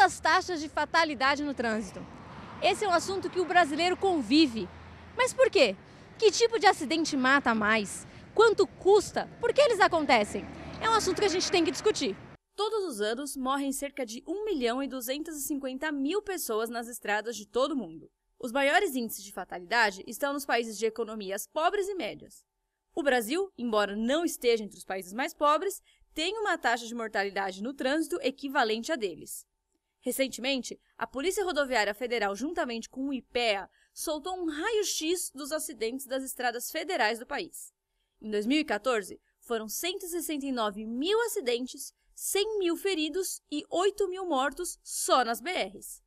altas taxas de fatalidade no trânsito. Esse é um assunto que o brasileiro convive. Mas por quê? Que tipo de acidente mata mais? Quanto custa? Por que eles acontecem? É um assunto que a gente tem que discutir. Todos os anos morrem cerca de 1 milhão e 250 mil pessoas nas estradas de todo o mundo. Os maiores índices de fatalidade estão nos países de economias pobres e médias. O Brasil, embora não esteja entre os países mais pobres, tem uma taxa de mortalidade no trânsito equivalente à deles. Recentemente, a Polícia Rodoviária Federal, juntamente com o IPEA, soltou um raio-x dos acidentes das estradas federais do país. Em 2014, foram 169 mil acidentes, 100 mil feridos e 8 mil mortos só nas BRs.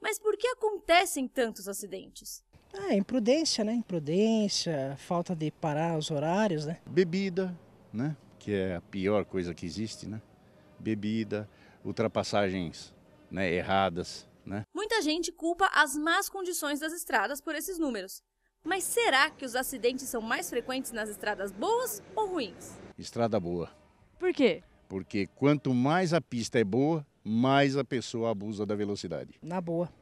Mas por que acontecem tantos acidentes? Ah, é imprudência, né? Imprudência, falta de parar os horários, né? Bebida, né? Que é a pior coisa que existe, né? Bebida, ultrapassagens né, erradas. Né? Muita gente culpa as más condições das estradas por esses números. Mas será que os acidentes são mais frequentes nas estradas boas ou ruins? Estrada boa. Por quê? Porque quanto mais a pista é boa, mais a pessoa abusa da velocidade. Na boa.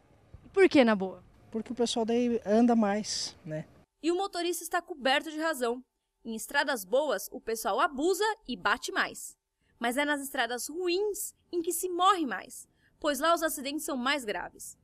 Por que na boa? Porque o pessoal daí anda mais, né? E o motorista está coberto de razão. Em estradas boas, o pessoal abusa e bate mais. Mas é nas estradas ruins em que se morre mais pois lá os acidentes são mais graves.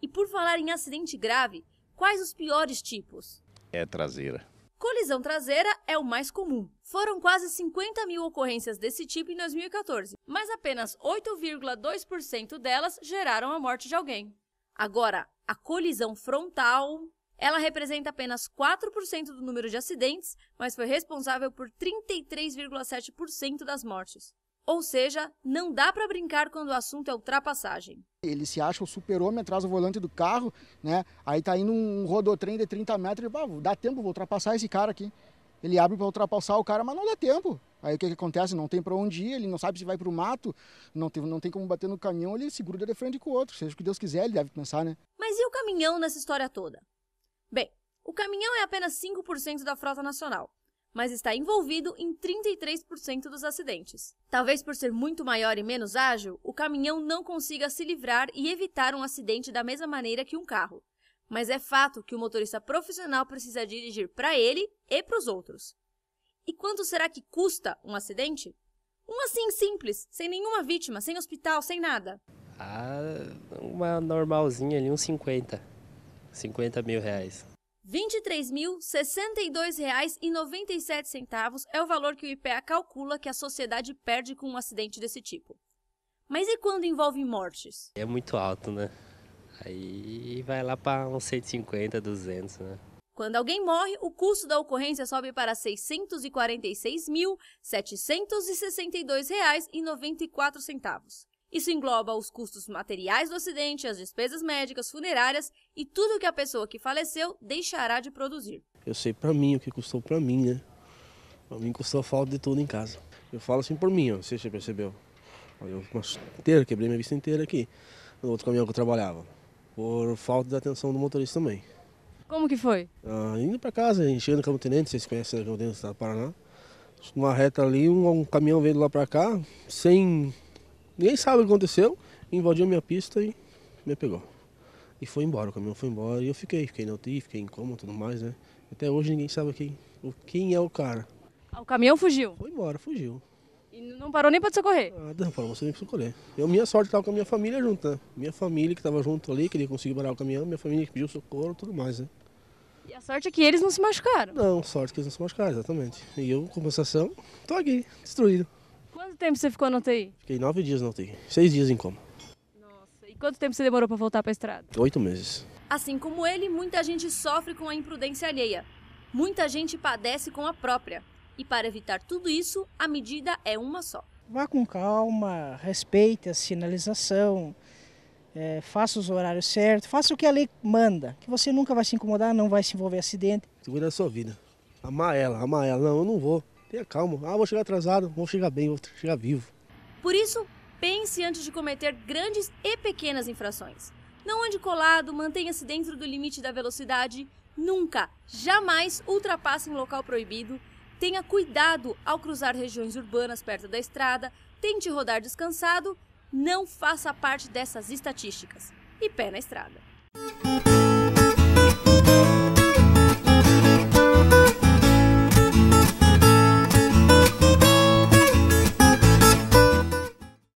E por falar em acidente grave, quais os piores tipos? É traseira. Colisão traseira é o mais comum. Foram quase 50 mil ocorrências desse tipo em 2014, mas apenas 8,2% delas geraram a morte de alguém. Agora, a colisão frontal, ela representa apenas 4% do número de acidentes, mas foi responsável por 33,7% das mortes. Ou seja, não dá para brincar quando o assunto é ultrapassagem. Ele se acha o super-homem atrás do volante do carro, né? Aí tá indo um rodotrem de 30 metros e ah, dá tempo, vou ultrapassar esse cara aqui. Ele abre para ultrapassar o cara, mas não dá tempo. Aí o que, que acontece? Não tem para onde ir, ele não sabe se vai para o mato, não tem, não tem como bater no caminhão, ele se gruda de frente com o outro, seja o que Deus quiser, ele deve pensar, né? Mas e o caminhão nessa história toda? Bem, o caminhão é apenas 5% da frota nacional mas está envolvido em 33% dos acidentes. Talvez por ser muito maior e menos ágil, o caminhão não consiga se livrar e evitar um acidente da mesma maneira que um carro. Mas é fato que o motorista profissional precisa dirigir para ele e para os outros. E quanto será que custa um acidente? Um assim simples, sem nenhuma vítima, sem hospital, sem nada. Ah, uma normalzinha ali, uns 50. 50 mil reais. R$ 23.062,97 é o valor que o IPA calcula que a sociedade perde com um acidente desse tipo. Mas e quando envolve mortes? É muito alto, né? Aí vai lá para uns 150, 200, né? Quando alguém morre, o custo da ocorrência sobe para R$ 646.762,94. Isso engloba os custos materiais do acidente, as despesas médicas, funerárias e tudo que a pessoa que faleceu deixará de produzir. Eu sei para mim o que custou para mim, né? Para mim custou falta de tudo em casa. Eu falo assim por mim, ó, você já percebeu? Eu inteiro, quebrei minha vista inteira aqui, no outro caminhão que eu trabalhava, por falta de atenção do motorista também. Como que foi? Ah, indo para casa, enchendo o Campo Tenente, vocês conhecem o né, Campo Tenente do Estado do Paraná. Uma reta ali, um, um caminhão veio lá para cá, sem Ninguém sabe o que aconteceu. Invadiu minha pista e me pegou. E foi embora, o caminhão foi embora e eu fiquei, fiquei na UTI, fiquei em coma tudo mais, né? Até hoje ninguém sabe quem, quem é o cara. Ah, o caminhão fugiu? Foi embora, fugiu. E não parou nem para te socorrer? Nada, ah, não parou você nem para socorrer. Eu, minha sorte, estava com a minha família junto, né? Minha família que estava junto ali, queria conseguir parar o caminhão, minha família que pediu socorro tudo mais, né? E a sorte é que eles não se machucaram? Não, sorte que eles não se machucaram, exatamente. E eu, compensação, tô aqui, destruído. Quanto tempo você ficou na UTI? Fiquei nove dias na UTI, seis dias em coma. Nossa, e quanto tempo você demorou para voltar para a estrada? Oito meses. Assim como ele, muita gente sofre com a imprudência alheia. Muita gente padece com a própria. E para evitar tudo isso, a medida é uma só. Vá com calma, respeite a sinalização, é, faça os horários certos, faça o que a lei manda, que você nunca vai se incomodar, não vai se envolver em acidente. Segura a sua vida. Amar ela, amar ela. Não, eu não vou. Tenha calma. Ah, vou chegar atrasado, vou chegar bem, vou chegar vivo. Por isso, pense antes de cometer grandes e pequenas infrações. Não ande colado, mantenha-se dentro do limite da velocidade, nunca, jamais ultrapasse um local proibido, tenha cuidado ao cruzar regiões urbanas perto da estrada, tente rodar descansado, não faça parte dessas estatísticas. E pé na estrada.